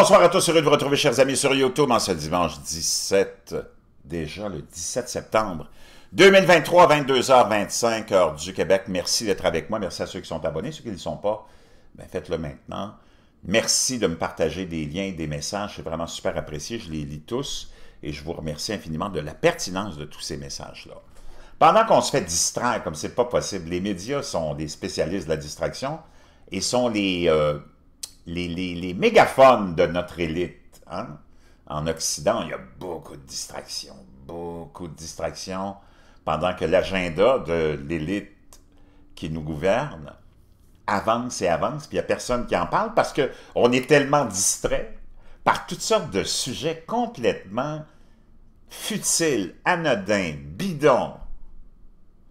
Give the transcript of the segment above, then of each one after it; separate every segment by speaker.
Speaker 1: bonsoir à tous. Heureux de vous retrouver, chers amis, sur YouTube en ce dimanche 17, déjà le 17 septembre 2023, 22h25, heure du Québec. Merci d'être avec moi. Merci à ceux qui sont abonnés. Ceux qui ne le sont pas, ben faites-le maintenant. Merci de me partager des liens, des messages. C'est vraiment super apprécié. Je les lis tous et je vous remercie infiniment de la pertinence de tous ces messages-là. Pendant qu'on se fait distraire comme c'est pas possible, les médias sont des spécialistes de la distraction et sont les... Euh, les, mégaphones de notre élite. Hein, en Occident, il y a beaucoup de distractions, beaucoup de distractions, pendant que l'agenda de l'élite qui nous gouverne avance et avance, puis il n'y a personne qui en parle parce qu'on est tellement distrait par toutes sortes de sujets complètement futiles, anodins, bidons,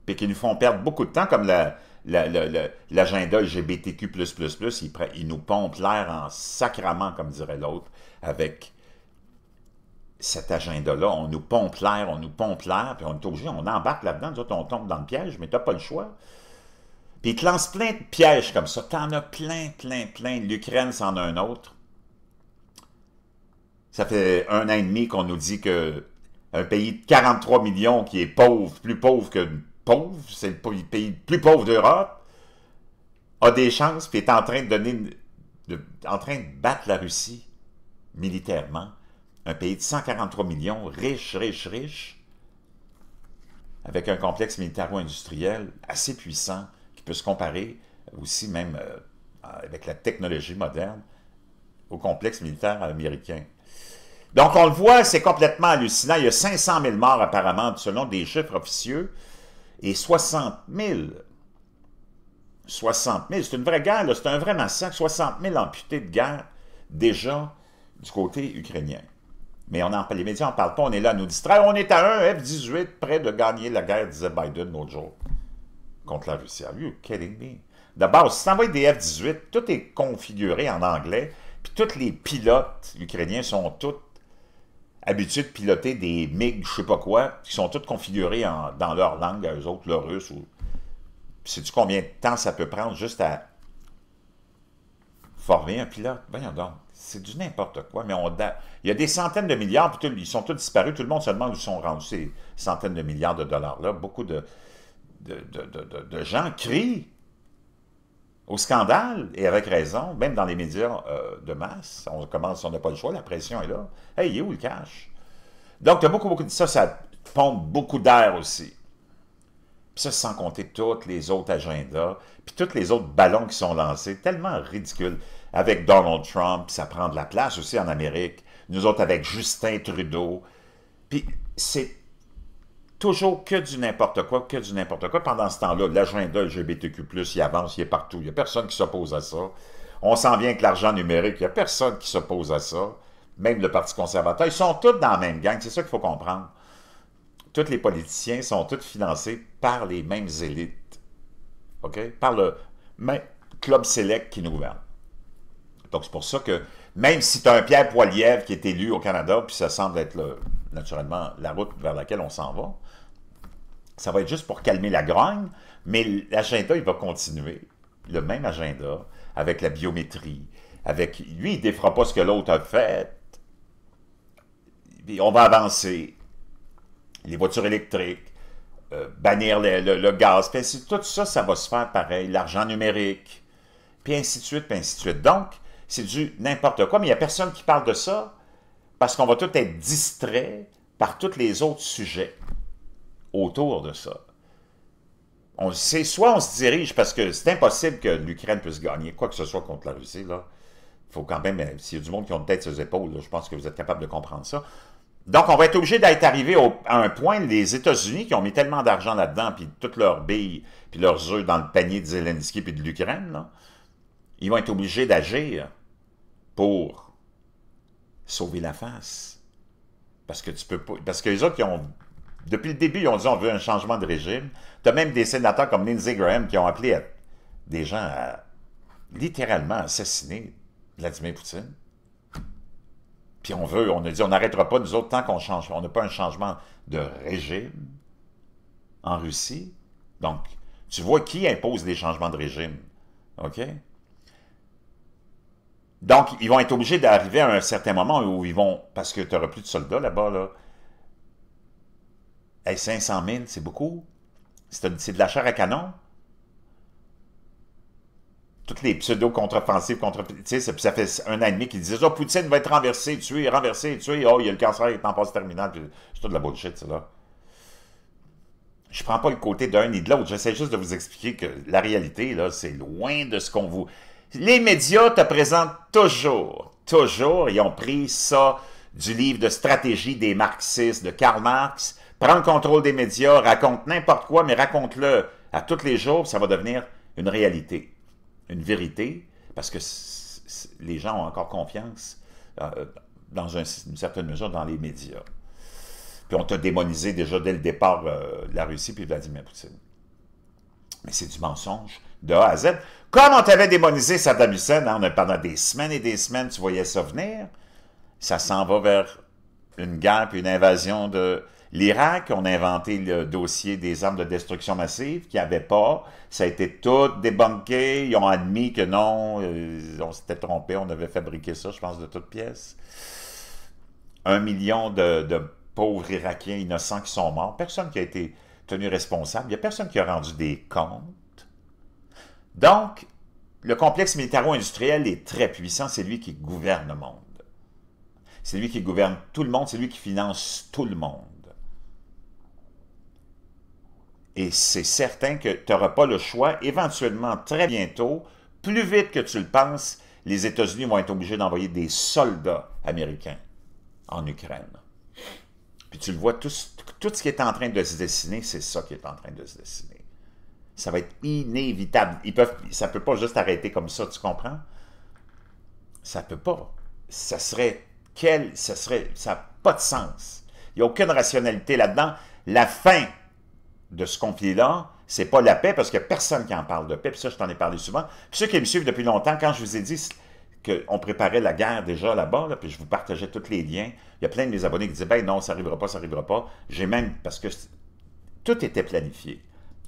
Speaker 1: puis qui nous font perdre beaucoup de temps, comme la, l'agenda LGBTQ++, il, il nous pompe l'air en sacrament, comme dirait l'autre, avec cet agenda-là. On nous pompe l'air, on nous pompe l'air, puis on est obligé, on embarque là-dedans, on tombe dans le piège, mais t'as pas le choix. Puis ils te lancent plein de pièges comme ça. T'en as plein, plein, plein. L'Ukraine, c'en a un autre. Ça fait un an et demi qu'on nous dit que un pays de 43 millions qui est pauvre, plus pauvre que pauvre, c'est le pays le plus pauvre d'Europe, a des chances, puis est en train de donner, en train de battre la Russie militairement, un pays de 143 millions, riche, riche, riche, avec un complexe militaro-industriel assez puissant, qui peut se comparer aussi même euh, avec la technologie moderne au complexe militaire américain. Donc, on le voit, c'est complètement hallucinant. Il y a 500 000 morts, apparemment, selon des chiffres officieux et 60 000. 60 000, c'est une vraie guerre, c'est un vrai massacre. 60 000 amputés de guerre déjà du côté ukrainien. Mais on les médias n'en parlent pas, on est là à nous distraire. On est à un F-18 près de gagner la guerre, disait Biden l'autre jour, contre la Russie. Are you kidding me? D'abord, si t'envoies des F-18, tout est configuré en anglais, puis tous les pilotes ukrainiens sont tous habitude de piloter des MiG, je sais pas quoi, qui sont toutes configurées dans leur langue, à eux autres, le russe. Ou... Sais-tu combien de temps ça peut prendre juste à former un pilote? Voyons donc, c'est du n'importe quoi. Mais on Il y a des centaines de milliards, ils sont tous disparus, tout le monde se demande où sont rendus ces centaines de milliards de dollars-là. Beaucoup de de, de gens crient au scandale, et avec raison, même dans les médias euh, de masse, on commence, on n'a pas le choix, la pression est là. Hey, il est où le cash? Donc, a beaucoup, beaucoup de ça, ça pompe beaucoup d'air aussi. Puis ça, sans compter tous les autres agendas, puis tous les autres ballons qui sont lancés, tellement ridicules. Avec Donald Trump, ça prend de la place aussi en Amérique. Nous autres avec Justin Trudeau. Puis c'est toujours que du n'importe quoi, que du n'importe quoi. Pendant ce temps-là, l'agenda LGBTQ+, il avance, il est partout. Il n'y a personne qui s'oppose à ça. On s'en vient que l'argent numérique, il n'y a personne qui s'oppose à ça. Même le Parti conservateur, ils sont tous dans la même gang. C'est ça qu'il faut comprendre. Tous les politiciens sont tous financés par les mêmes élites. OK? Par le même club select qui nous gouverne. Donc, c'est pour ça que même si tu as un Pierre Poilievre qui est élu au Canada, puis ça semble être naturellement la route vers laquelle on s'en va, ça va être juste pour calmer la grogne, mais l'agenda, il va continuer, le même agenda, avec la biométrie, avec... Lui, il ne défera pas ce que l'autre a fait, on va avancer. Les voitures électriques, euh, bannir le, gaz, puis tout ça, ça va se faire pareil, l'argent numérique, puis ainsi de suite, puis ainsi de suite. Donc, c'est du n'importe quoi, mais il n'y a personne qui parle de ça, parce qu'on va tout être distrait par tous les autres sujets autour de ça. On sait, soit on se dirige, parce que c'est impossible que l'Ukraine puisse gagner quoi que ce soit contre la Russie, là. Il faut quand même, euh, s'il y a du monde qui a une tête sur les épaules, je pense que vous êtes capable de comprendre ça. Donc, on va être obligé d'être arrivé à un point, les États-Unis, qui ont mis tellement d'argent là-dedans, puis toutes leurs billes, puis leurs œufs dans le panier de Zelensky puis de l'Ukraine, ils vont être obligés d'agir pour sauver la face. Parce que tu peux pas... Parce que les autres qui ont depuis le début, ils ont dit on veut un changement de régime. Tu as même des sénateurs comme Lindsey Graham qui ont appelé des gens à littéralement assassiner Vladimir Poutine. Puis on veut, on a dit on n'arrêtera pas, nous autres, tant qu'on change, on n'a pas un changement de régime en Russie. Donc, tu vois qui impose des changements de régime. OK? Donc, ils vont être obligés d'arriver à un certain moment où ils vont, parce que tu n'auras plus de soldats là-bas, là, 500 000, c'est beaucoup. C'est de la chair à canon. Toutes les pseudo-contre-offensives, contre, contre ça fait un an et demi qu'ils disent oh, Poutine va être renversé, tué, renversé, tué. Oh, il y a le cancer, il est en passe terminale. C'est de la bullshit, ça, là. Je prends pas le côté d'un ni de l'autre. J'essaie juste de vous expliquer que la réalité, là, c'est loin de ce qu'on vous. Les médias te présentent toujours, toujours, ils ont pris ça du livre de stratégie des marxistes de Karl Marx Prends le contrôle des médias, raconte n'importe quoi, mais raconte-le à tous les jours, ça va devenir une réalité, une vérité, parce que les gens ont encore confiance, euh, dans une certaine mesure, dans les médias. Puis on t'a démonisé déjà dès le départ euh, la Russie puis Vladimir Poutine. Mais c'est du mensonge de A à Z. Comme on t'avait démonisé Saddam Hussein hein, a pendant des semaines et des semaines, tu voyais ça venir, ça s'en va vers une guerre puis une invasion de, L'Irak, on a inventé le dossier des armes de destruction massive qu'il n'y avait pas. Ça a été tout débunké. Ils ont admis que non, euh, on s'était trompé, on avait fabriqué ça, je pense, de toutes pièces. Un million de, de pauvres Irakiens innocents qui sont morts. Personne qui a été tenu responsable. Il n'y a personne qui a rendu des comptes. Donc, le complexe militaro-industriel est très puissant. C'est lui qui gouverne le monde. C'est lui qui gouverne tout le monde. C'est lui qui finance tout le monde. Et c'est certain que tu n'auras pas le choix. Éventuellement, très bientôt, plus vite que tu le penses, les États-Unis vont être obligés d'envoyer des soldats américains en Ukraine. Puis tu le vois, tout, ce qui est en train de se dessiner, c'est ça qui est en train de se dessiner. Ça va être inévitable. Ils peuvent, ça ne peut pas juste arrêter comme ça, tu comprends? Ça ne peut pas. Ça serait... Quel, ça serait... Ça n'a pas de sens. Il n'y a aucune rationalité là-dedans. La fin de ce conflit-là, c'est pas la paix, parce qu'il n'y a personne qui en parle de paix, puis ça, je t'en ai parlé souvent. ceux qui me suivent depuis longtemps, quand je vous ai dit qu'on préparait la guerre déjà là-bas, là, puis je vous partageais tous les liens, il y a plein de mes abonnés qui disaient « Ben non, ça n'arrivera pas, ça n'arrivera pas. » J'ai même, parce que tout était planifié.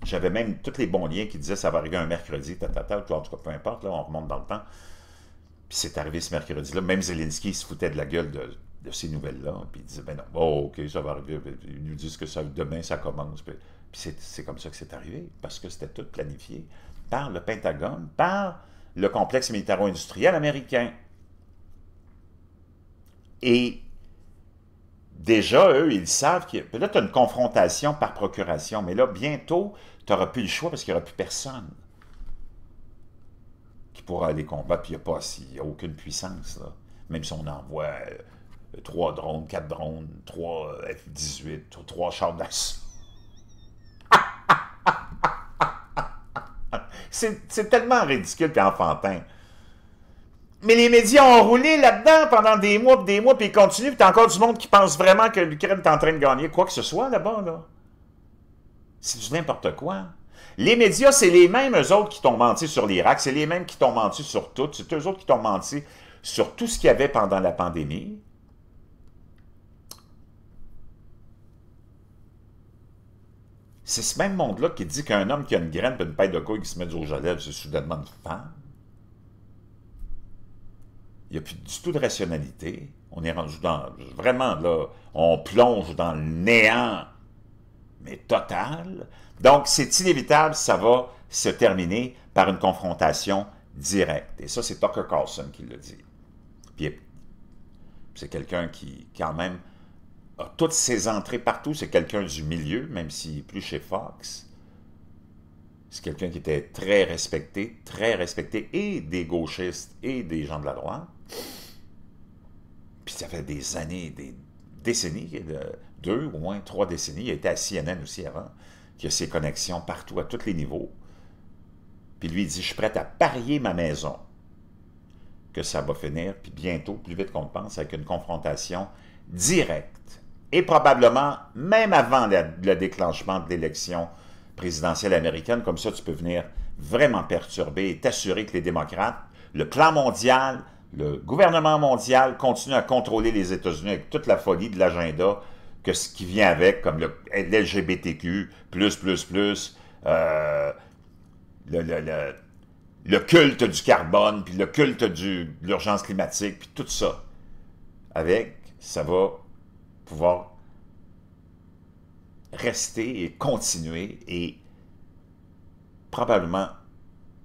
Speaker 1: J'avais même tous les bons liens qui disaient « Ça va arriver un mercredi, tata ta, en tout cas, peu importe, là, on remonte dans le temps. » Puis c'est arrivé ce mercredi-là. Même Zelensky se foutait de la gueule de, ces nouvelles-là, puis il disait « Ben non, oh, OK, ça va arriver. » Ils nous disent que ça, demain, ça commence c'est comme ça que c'est arrivé, parce que c'était tout planifié par le Pentagone, par le complexe militaro-industriel américain. Et déjà, eux, ils savent que... peut Là, tu as une confrontation par procuration, mais là, bientôt, tu n'auras plus le choix parce qu'il n'y aura plus personne qui pourra aller combattre, puis il n'y a pas aucune puissance, Même si on envoie euh, trois drones, quatre drones, trois F-18, trois chars d'assaut, C'est tellement ridicule et enfantin. Mais les médias ont roulé là-dedans pendant des mois, des mois, puis ils continuent, puis t'as encore du monde qui pense vraiment que l'Ukraine est en train de gagner quoi que ce soit là-bas, C'est du n'importe quoi. Les médias, c'est les mêmes, eux autres, qui t'ont menti sur l'Irak, c'est les mêmes qui t'ont menti sur tout, c'est eux autres qui t'ont menti sur tout ce qu'il y avait pendant la pandémie. C'est ce même monde-là qui dit qu'un homme qui a une graine et une paille de couilles qui se met du rouge à lèvres, c'est soudainement une femme. Il n'y a plus du tout de rationalité. On est rendu dans... Vraiment, là, on plonge dans le néant, mais total. Donc, c'est inévitable, ça va se terminer par une confrontation directe. Et ça, c'est Tucker Carlson qui le dit. Puis c'est quelqu'un qui, quand même, toutes ses entrées partout. C'est quelqu'un du milieu, même si plus chez Fox. C'est quelqu'un qui était très respecté, très respecté, et des gauchistes et des gens de la droite. Puis ça fait des années, des décennies, deux ou moins trois décennies, il était à CNN aussi avant, qui a ses connexions partout, à tous les niveaux. Puis lui, il dit, je suis prêt à parier ma maison que ça va finir, puis bientôt, plus vite qu'on le pense, avec une confrontation directe et probablement même avant le déclenchement de l'élection présidentielle américaine. Comme ça, tu peux venir vraiment perturber et t'assurer que les démocrates, le plan mondial, le gouvernement mondial continue à contrôler les États-Unis avec toute la folie de l'agenda que ce qui vient avec, comme l'LGBTQ, plus, plus, plus, euh, le, le, culte du carbone, puis le culte de l'urgence climatique, puis tout ça. Avec, ça va pouvoir rester et continuer et probablement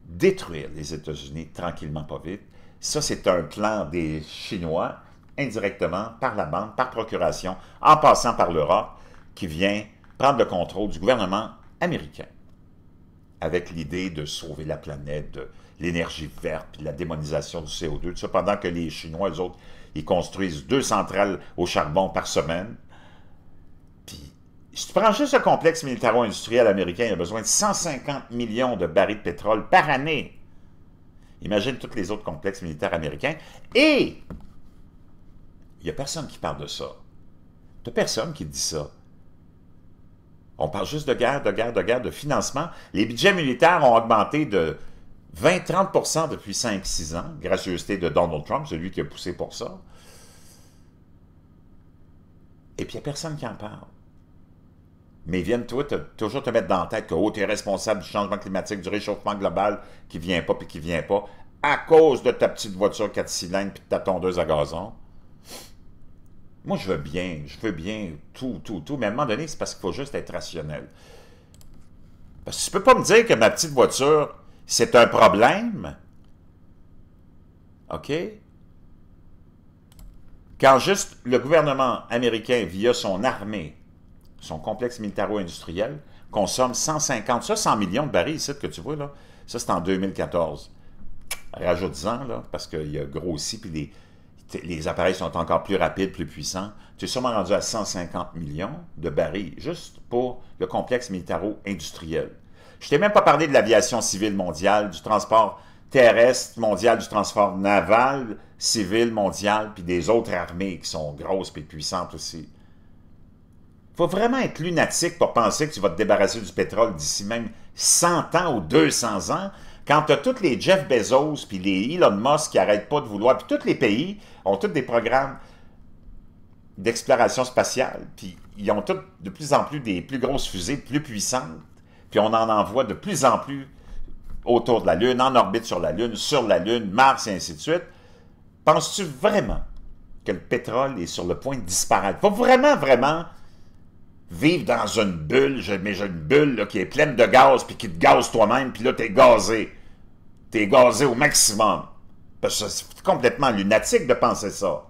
Speaker 1: détruire les États-Unis tranquillement, pas vite. Ça, c'est un plan des Chinois, indirectement, par la bande, par procuration, en passant par l'Europe, qui vient prendre le contrôle du gouvernement américain, avec l'idée de sauver la planète, de l'énergie verte, puis de la démonisation du CO2, tout ça, pendant que les Chinois, eux autres, ils construisent deux centrales au charbon par semaine. Puis, si tu prends juste le complexe militaro-industriel américain, il a besoin de 150 millions de barils de pétrole par année. Imagine tous les autres complexes militaires américains. Et, il n'y a personne qui parle de ça. Il n'y a personne qui dit ça. On parle juste de guerre, de guerre, de guerre, de financement. Les budgets militaires ont augmenté de 20-30 depuis 5-6 ans, gracieuseté de Donald Trump, celui qui a poussé pour ça. Et puis, il n'y a personne qui en parle. Mais ils viennent toi, toujours te mettre dans la tête que oh, tu es responsable du changement climatique, du réchauffement global qui ne vient pas puis qui ne vient pas à cause de ta petite voiture 4 cylindres puis de ta tondeuse à gazon. Moi, je veux bien, je veux bien tout, tout, tout, mais à un moment donné, c'est parce qu'il faut juste être rationnel. Parce que tu ne peux pas me dire que ma petite voiture c'est un problème. OK? Quand juste le gouvernement américain, via son armée, son complexe militaro-industriel, consomme 150, ça 100 millions de barils ce que tu vois, là, ça c'est en 2014. Rajoute-en, là, parce qu'il a grossi, puis les, les appareils sont encore plus rapides, plus puissants. Tu es sûrement rendu à 150 millions de barils, juste pour le complexe militaro-industriel. Je t'ai même pas parlé de l'aviation civile mondiale, du transport terrestre mondial, du transport naval civil mondial, puis des autres armées qui sont grosses et puissantes aussi. Faut vraiment être lunatique pour penser que tu vas te débarrasser du pétrole d'ici même 100 ans ou 200 ans, quand tu as tous les Jeff Bezos puis les Elon Musk qui n'arrêtent pas de vouloir, puis tous les pays ont tous des programmes d'exploration spatiale, puis ils ont tous de plus en plus des plus grosses fusées plus puissantes. Puis on en envoie de plus en plus autour de la Lune, en orbite sur la Lune, sur la Lune, Mars et ainsi de suite. Penses-tu vraiment que le pétrole est sur le point de disparaître? Faut vraiment, vraiment vivre dans une bulle, mais j'ai une bulle qui est pleine de gaz, puis qui te gaze toi-même, puis là, t'es gazé. T'es gazé au maximum. Parce que c'est complètement lunatique de penser ça.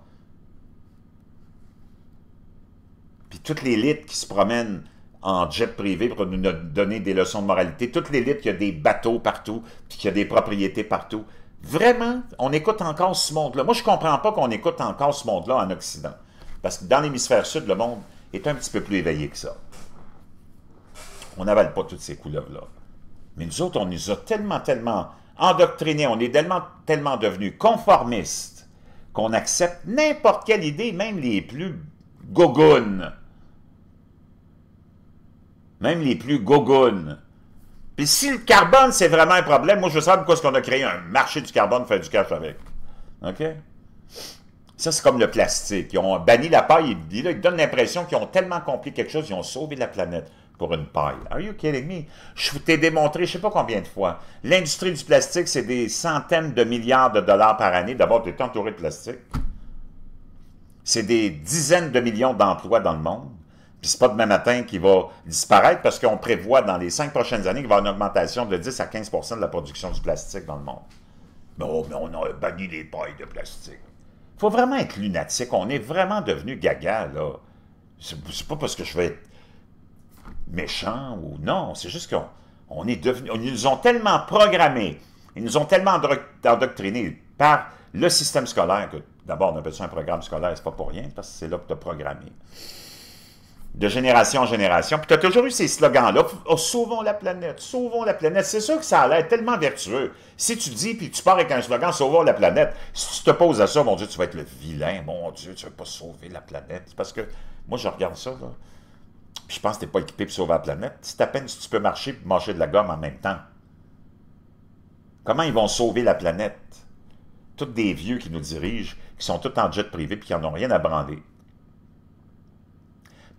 Speaker 1: Puis toute l'élite qui se promène en jet privé pour nous donner des leçons de moralité. Toute l'élite, il y a des bateaux partout, puis qu'il y a des propriétés partout. Vraiment, on écoute encore ce monde-là. Moi, je comprends pas qu'on écoute encore ce monde-là en Occident. Parce que dans l'hémisphère sud, le monde est un petit peu plus éveillé que ça. On n'avale pas toutes ces couleuvres-là. Mais nous autres, on nous a tellement, tellement endoctrinés, on est tellement, tellement devenus conformistes qu'on accepte n'importe quelle idée, même les plus gogounes même les plus gogounes. Puis si le carbone, c'est vraiment un problème, moi, je sais pourquoi est-ce qu'on a créé un marché du carbone pour faire du cash avec. OK? Ça, c'est comme le plastique. Ils ont banni la paille. Ils, ils donnent l'impression qu'ils ont tellement compris quelque chose, ils ont sauvé la planète pour une paille. Are you kidding me? Je t'ai démontré, je ne sais pas combien de fois, l'industrie du plastique, c'est des centaines de milliards de dollars par année. D'abord, tu es entouré de plastique. C'est des dizaines de millions d'emplois dans le monde. Puis c'est pas demain matin qu'il va disparaître parce qu'on prévoit dans les cinq prochaines années qu'il va y avoir une augmentation de 10 à 15 de la production du plastique dans le monde. Mais, oh, mais on a banni les pailles de plastique. Il faut vraiment être lunatique. On est vraiment devenu gaga, là. C'est pas parce que je vais être méchant ou non. C'est juste qu'on est devenu... Ils nous ont tellement programmés. Ils nous ont tellement endoctrinés par le système scolaire que d'abord on appelle ça un programme scolaire. C'est pas pour rien parce que c'est là que tu as programmé de génération en génération. Puis tu as toujours eu ces slogans-là, oh, sauvons la planète, sauvons la planète. C'est sûr que ça a l'air tellement vertueux. Si tu dis, puis tu pars avec un slogan, sauvons la planète, si tu te poses à ça, mon Dieu, tu vas être le vilain, mon Dieu, tu ne vas pas sauver la planète. Parce que moi, je regarde ça, là. Puis je pense que tu n'es pas équipé pour sauver la planète. C'est à peine si tu peux marcher et marcher de la gomme en même temps. Comment ils vont sauver la planète? Toutes des vieux qui nous dirigent, qui sont tous en jet privé puis qui n'en ont rien à brander.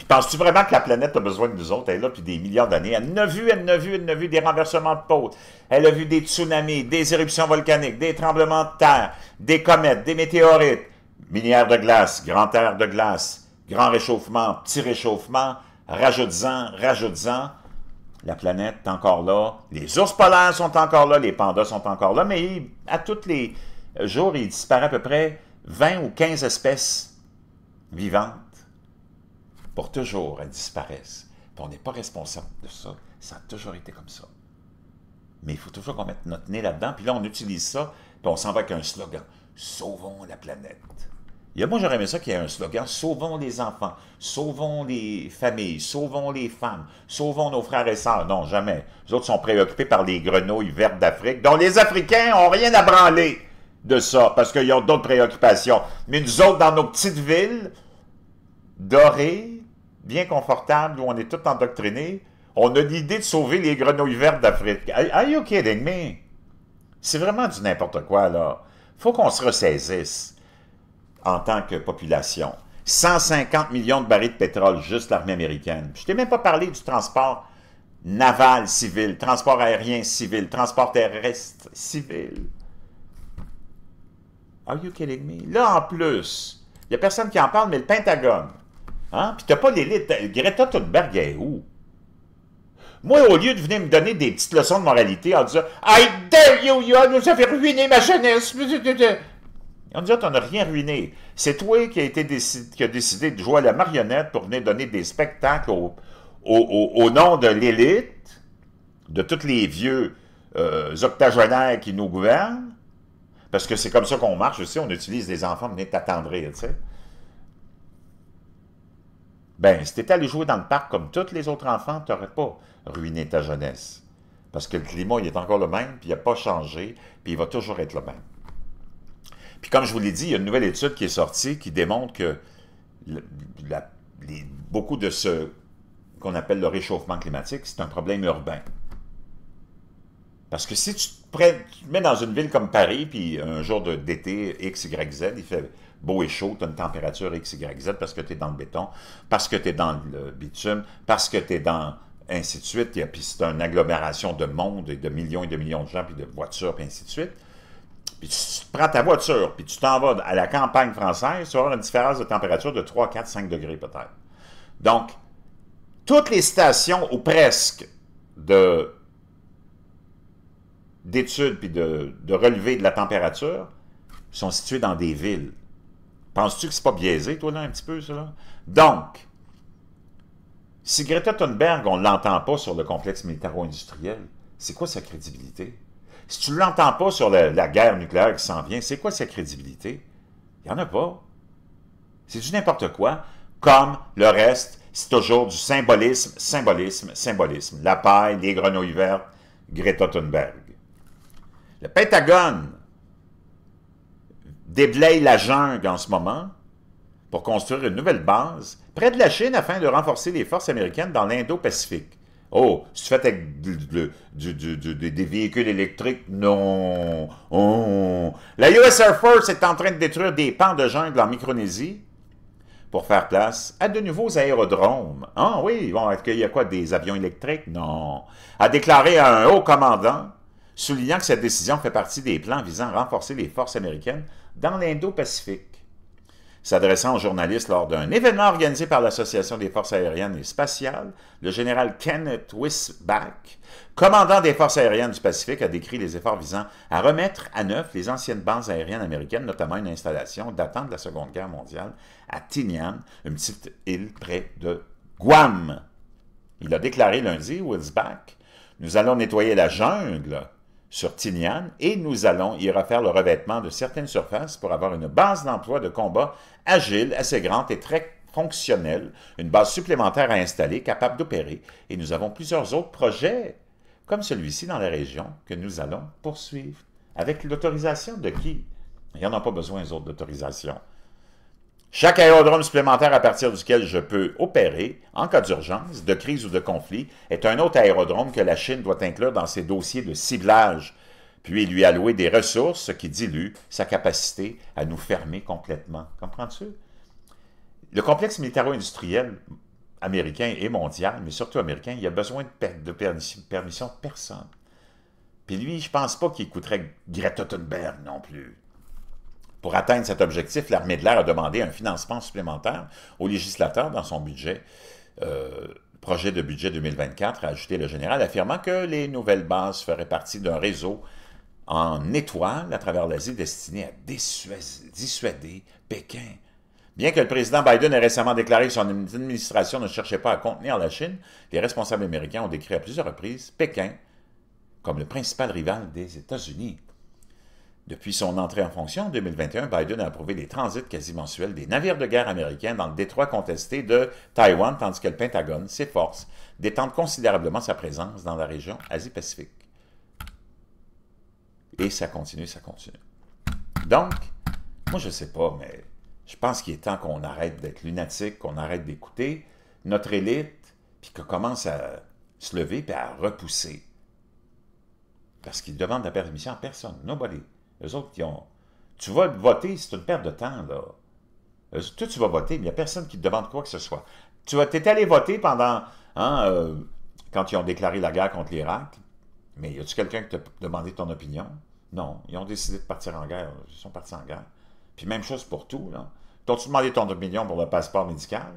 Speaker 1: Penses-tu vraiment que la planète a besoin de nous autres? Elle est là depuis des milliards d'années. Elle n'a vu, elle n'a vu, elle n'a vu des renversements de pôles. Elle a vu des tsunamis, des éruptions volcaniques, des tremblements de terre, des comètes, des météorites, minières de glace, grand air de glace, grand réchauffement, petit réchauffement, rajoute-en, La planète est encore là. Les ours polaires sont encore là. Les pandas sont encore là. Mais à tous les jours, il disparaît à peu près 20 ou 15 espèces vivantes pour toujours, elles disparaissent. on n'est pas responsable de ça. Ça a toujours été comme ça. Mais il faut toujours qu'on mette notre nez là-dedans. Puis là, on utilise ça, puis on s'en va avec un slogan. Sauvons la planète. a moi, j'aurais aimé ça qu'il y ait un slogan. Sauvons les enfants, sauvons les familles, sauvons les femmes, sauvons nos frères et sœurs. Non, jamais. Les autres sont préoccupés par les grenouilles vertes d'Afrique, dont les Africains n'ont rien à branler de ça, parce qu'ils ont d'autres préoccupations. Mais nous autres, dans nos petites villes, dorées, bien confortable, où on est tout endoctriné, on a l'idée de sauver les grenouilles vertes d'Afrique. Are you kidding me? C'est vraiment du n'importe quoi, là. faut qu'on se ressaisisse en tant que population. 150 millions de barils de pétrole, juste l'armée américaine. Je t'ai même pas parlé du transport naval civil, transport aérien civil, transport terrestre civil. Are you kidding me? Là, en plus, il n'y a personne qui en parle, mais le Pentagone, Hein? Puis t'as pas l'élite. Greta Thunberg est où? Moi, au lieu de venir me donner des petites leçons de moralité en disant « I dare you, you nous avez ruiné ma jeunesse! » On dit « On ah, n'a rien ruiné. C'est toi qui a, été qui a décidé de jouer la marionnette pour venir donner des spectacles au, nom de l'élite, de tous les vieux euh, qui nous gouvernent, parce que c'est comme ça qu'on marche aussi, on utilise des enfants pour venir t'attendrir, tu sais. Ben, si étais allé jouer dans le parc comme tous les autres enfants, n'aurais pas ruiné ta jeunesse. Parce que le climat, il est encore le même, puis il n'a pas changé, puis il va toujours être le même. Puis comme je vous l'ai dit, il y a une nouvelle étude qui est sortie qui démontre que beaucoup de ce qu'on appelle le réchauffement climatique, c'est un problème urbain. Parce que si tu te, mets dans une ville comme Paris, puis un jour d'été, X, Y, Z, il fait beau et chaud, tu as une température X, Y, Z parce que tu es dans le béton, parce que tu es dans le bitume, parce que tu es dans ainsi de suite, puis c'est une agglomération de monde et de millions et de millions de gens, puis de voitures, puis ainsi de suite. Puis tu prends ta voiture, puis tu t'en vas à la campagne française, tu vas avoir une différence de température de 3, 4, 5 degrés peut-être. Donc, toutes les stations, ou presque, de d'études puis de, de relevés de la température sont situés dans des villes. Penses-tu que c'est pas biaisé, toi, là, un petit peu, ça? Donc, si Greta Thunberg, on ne l'entend pas sur le complexe militaro-industriel, c'est quoi sa crédibilité? Si tu ne l'entends pas sur la, la, guerre nucléaire qui s'en vient, c'est quoi sa crédibilité? Il n'y en a pas. C'est du n'importe quoi. Comme le reste, c'est toujours du symbolisme, symbolisme, symbolisme. La paille, les grenouilles vertes, Greta Thunberg. Le Pentagone déblaye la jungle en ce moment pour construire une nouvelle base près de la Chine afin de renforcer les forces américaines dans l'Indo-Pacifique. Oh, c'est fait avec des véhicules électriques, non. Oh. La US Air Force est en train de détruire des pans de jungle en Micronésie pour faire place à de nouveaux aérodromes. Ah oui, bon, est-ce qu'il y a quoi, des avions électriques? Non. A déclaré un haut commandant soulignant que cette décision fait partie des plans visant à renforcer les forces américaines dans l'Indo-Pacifique. S'adressant aux journalistes lors d'un événement organisé par l'Association des forces aériennes et spatiales, le général Kenneth Wisbach, commandant des forces aériennes du Pacifique, a décrit les efforts visant à remettre à neuf les anciennes bases aériennes américaines, notamment une installation datant de la Seconde Guerre mondiale à Tinian, une petite île près de Guam. Il a déclaré lundi, Wisbach, Nous allons nettoyer la jungle sur Tinian et nous allons y refaire le revêtement de certaines surfaces pour avoir une base d'emploi de combat agile, assez grande et très fonctionnelle, une base supplémentaire à installer, capable d'opérer, et nous avons plusieurs autres projets comme celui-ci dans la région que nous allons poursuivre. Avec l'autorisation de qui? Il n'y en a pas besoin, les autres, d'autorisation. Chaque aérodrome supplémentaire à partir duquel je peux opérer, en cas d'urgence, de crise ou de conflit, est un autre aérodrome que la Chine doit inclure dans ses dossiers de ciblage, puis lui allouer des ressources, ce qui dilue sa capacité à nous fermer complètement. Comprends-tu? Le complexe militaro-industriel américain et mondial, mais surtout américain, il a besoin de, de permission de personne. Puis lui, je pense pas qu'il coûterait Greta Thunberg non plus. Pour atteindre cet objectif, l'armée de l'air a demandé un financement supplémentaire au législateur dans son budget. Euh, projet de budget 2024, a ajouté le général, affirmant que les nouvelles bases feraient partie d'un réseau en étoile à travers l'Asie destiné à dissuader Pékin. Bien que le président Biden ait récemment déclaré que son administration ne cherchait pas à contenir la Chine, les responsables américains ont décrit à plusieurs reprises Pékin comme le principal rival des États-Unis. Depuis son entrée en fonction en 2021, Biden a approuvé des transits quasi mensuels des navires de guerre américains dans le détroit contesté de Taïwan, tandis que le Pentagone, s'efforce d'étendre considérablement sa présence dans la région Asie-Pacifique. Et ça continue, ça continue. Donc, moi je sais pas, mais je pense qu'il est temps qu'on arrête d'être lunatique, qu'on arrête d'écouter notre élite, puis qu'on commence à se lever et à repousser. Parce qu'ils demandent la permission à personne, nobody. Eux autres, qui ont... Tu vas voter, c'est une perte de temps, là. toi, tu vas voter, mais il n'y a personne qui te demande quoi que ce soit. Tu es allé voter pendant... Hein, euh, quand ils ont déclaré la guerre contre l'Irak, mais y a-tu quelqu'un qui t'a demandé ton opinion? Non. Ils ont décidé de partir en guerre. Ils sont partis en guerre. Puis même chose pour tout, là. T'as-tu demandé ton opinion pour le passeport médical?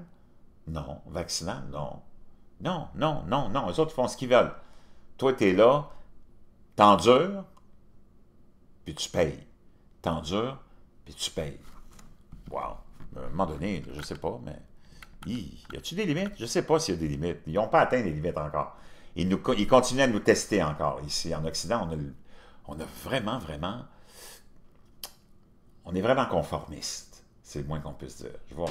Speaker 1: Non. Vaccinal? Non. Non, non, non, non. Les autres font ce qu'ils veulent. Toi, tu es là, t'endures, puis tu payes. T'endures, puis tu payes. Wow. À un moment donné, je ne sais pas, mais... y a-tu des limites? Je ne sais pas s'il y a des limites. Ils n'ont pas atteint les limites encore. Ils, nous, ils continuent à nous tester encore. Ici, en Occident, on a, vraiment, vraiment... On est vraiment conformiste. C'est le moins qu'on puisse dire. Je vois.